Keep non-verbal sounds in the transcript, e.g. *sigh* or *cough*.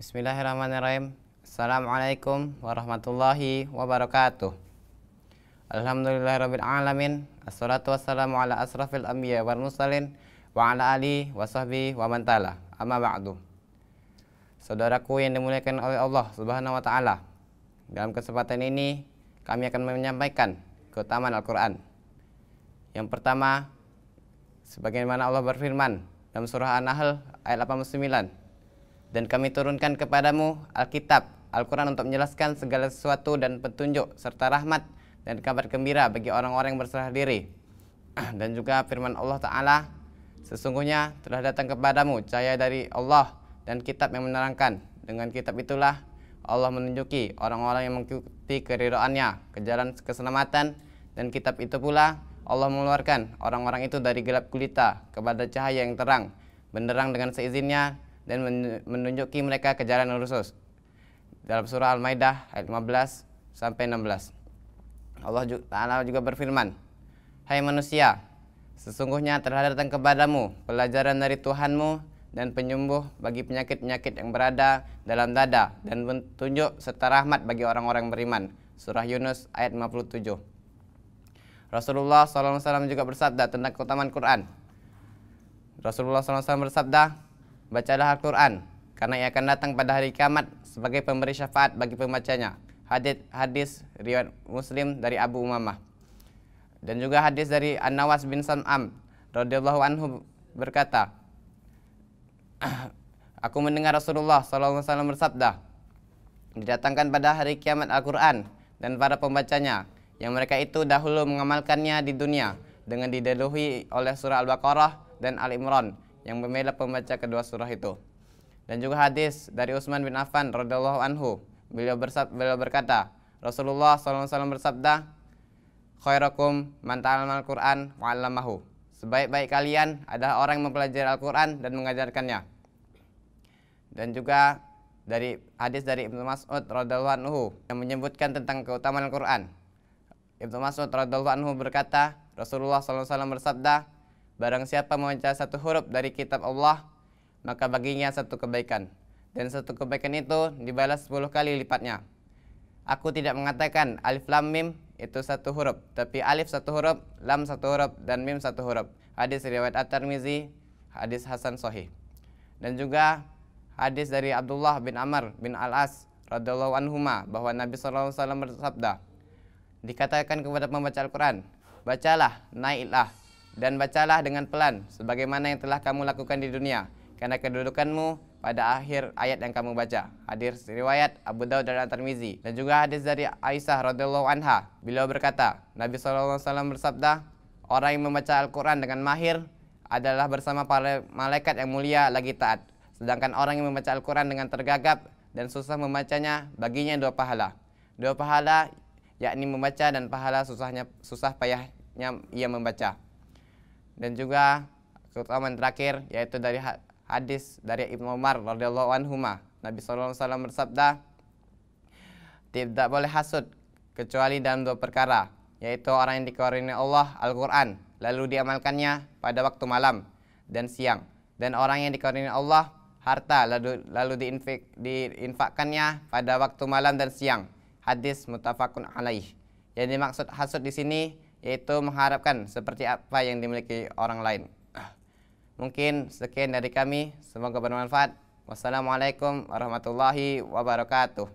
Bismillahirrahmanirrahim. Assalamualaikum warahmatullahi wabarakatuh. Alhamdulillahirabbil alamin. Assalatu wassalamu ala asrafil anbiya wal mursalin wa ala ali wa wa man tala. Amma ba'du. Saudaraku yang dimuliakan oleh Allah Subhanahu wa taala. Dalam kesempatan ini kami akan menyampaikan keutamaan Al-Qur'an. Yang pertama, sebagaimana Allah berfirman dalam surah An-Nahl ayat 89 dan kami turunkan kepadamu Alkitab, Al-Quran untuk menjelaskan segala sesuatu dan petunjuk serta rahmat dan kabar gembira bagi orang-orang yang berserah diri. *clears throat* Dan juga firman Allah Ta'ala, sesungguhnya telah datang kepadamu cahaya dari Allah dan kitab yang menerangkan. Dengan kitab itulah Allah menunjuki orang-orang yang mengikuti keridoannya ke jalan keselamatan dan kitab itu pula Allah mengeluarkan orang-orang itu dari gelap gulita kepada cahaya yang terang, benderang dengan seizinnya dan menunjuki mereka ke jalan yang lurus. Dalam surah Al-Maidah ayat 15 sampai 16. Allah Ta'ala juga berfirman, Hai manusia, sesungguhnya telah datang kepadamu pelajaran dari Tuhanmu dan penyembuh bagi penyakit-penyakit yang berada dalam dada dan petunjuk serta rahmat bagi orang-orang beriman. Surah Yunus ayat 57. Rasulullah SAW juga bersabda tentang keutamaan Quran. Rasulullah SAW bersabda, Bacalah Al-Quran, karena ia akan datang pada hari kiamat sebagai pemberi syafaat bagi pembacanya. Hadis, hadis riwayat Muslim dari Abu Umamah. Dan juga hadis dari An-Nawas bin Sam'am radhiyallahu anhu berkata, *clears throat* Aku mendengar Rasulullah SAW bersabda, didatangkan pada hari kiamat Al-Quran dan para pembacanya, yang mereka itu dahulu mengamalkannya di dunia dengan didahului oleh surah Al-Baqarah dan Al-Imran yang memilih pembaca kedua surah itu. Dan juga hadis dari Utsman bin Affan radhiallahu anhu. Beliau, bersab, beliau berkata, Rasulullah SAW bersabda, Khairakum man ta'alamal Qur'an wa'allamahu. Sebaik-baik kalian adalah orang yang mempelajari Al-Quran dan mengajarkannya. Dan juga dari hadis dari Ibnu Mas'ud radhiallahu anhu yang menyebutkan tentang keutamaan Al-Qur'an. Ibnu Mas'ud radhiallahu anhu berkata, Rasulullah SAW bersabda, Barang siapa membaca satu huruf dari kitab Allah, maka baginya satu kebaikan. Dan satu kebaikan itu dibalas sepuluh kali lipatnya. Aku tidak mengatakan alif lam mim itu satu huruf, tapi alif satu huruf, lam satu huruf, dan mim satu huruf. Hadis riwayat At-Tirmizi, hadis Hasan Sahih. Dan juga hadis dari Abdullah bin Amr bin Al-As radhiyallahu anhuma bahwa Nabi SAW bersabda, dikatakan kepada pembaca Al-Quran, bacalah, naiklah, dan bacalah dengan pelan, sebagaimana yang telah kamu lakukan di dunia, karena kedudukanmu pada akhir ayat yang kamu baca. Hadis riwayat Abu Daud dan tirmizi dan juga hadis dari Aisyah radhiyallahu anha. Beliau berkata, Nabi SAW bersabda, orang yang membaca Al-Quran dengan mahir adalah bersama para malaikat yang mulia lagi taat. Sedangkan orang yang membaca Al-Quran dengan tergagap dan susah membacanya, baginya dua pahala. Dua pahala yakni membaca dan pahala susahnya susah payahnya ia membaca dan juga keutamaan terakhir yaitu dari hadis dari Ibnu Umar radhiyallahu anhu Nabi sallallahu alaihi wasallam bersabda tidak boleh hasud kecuali dalam dua perkara yaitu orang yang dikaruniai Allah Al-Qur'an lalu diamalkannya pada waktu malam dan siang dan orang yang dikaruniai Allah harta lalu lalu diinfik, diinfakkannya pada waktu malam dan siang hadis mutafakun alaih yang dimaksud hasud di sini yaitu mengharapkan seperti apa yang dimiliki orang lain. *clears throat* Mungkin sekian dari kami, semoga bermanfaat. Wassalamualaikum warahmatullahi wabarakatuh.